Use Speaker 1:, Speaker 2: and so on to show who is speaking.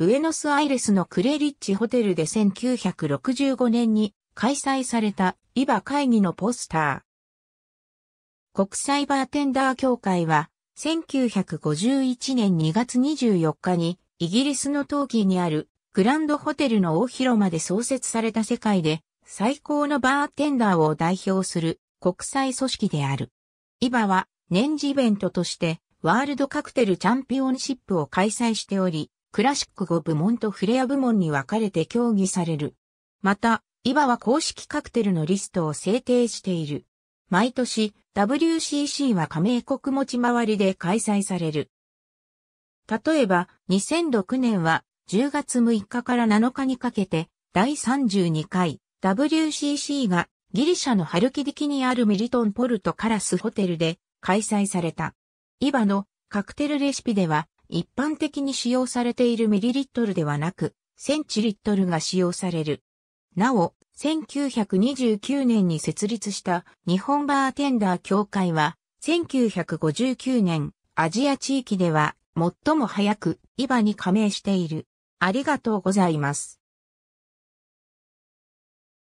Speaker 1: ブエノスアイレスのクレリッチホテルで1965年
Speaker 2: に開催されたイバ会議のポスター。国際バーテンダー協会は1951年2月24日にイギリスの陶器にあるグランドホテルの大広間で創設された世界で最高のバーテンダーを代表する国際組織である。イバは年次イベントとしてワールドカクテルチャンピオンシップを開催しており、クラシック5部門とフレア部門に分かれて協議される。また、イバは公式カクテルのリストを制定している。毎年、WCC は加盟国持ち回りで開催される。例えば、2006年は10月6日から7日にかけて、第32回 WCC がギリシャのハルキディキにあるミリトンポルトカラスホテルで開催された。イバのカクテルレシピでは一般的に使用されているミリリットルではなく、センチリットルが使用される。なお、1929年に設立した日本バーテンダー協会は、1959年、アジア地域では最も早くイバに加
Speaker 1: 盟している。ありがとうございます。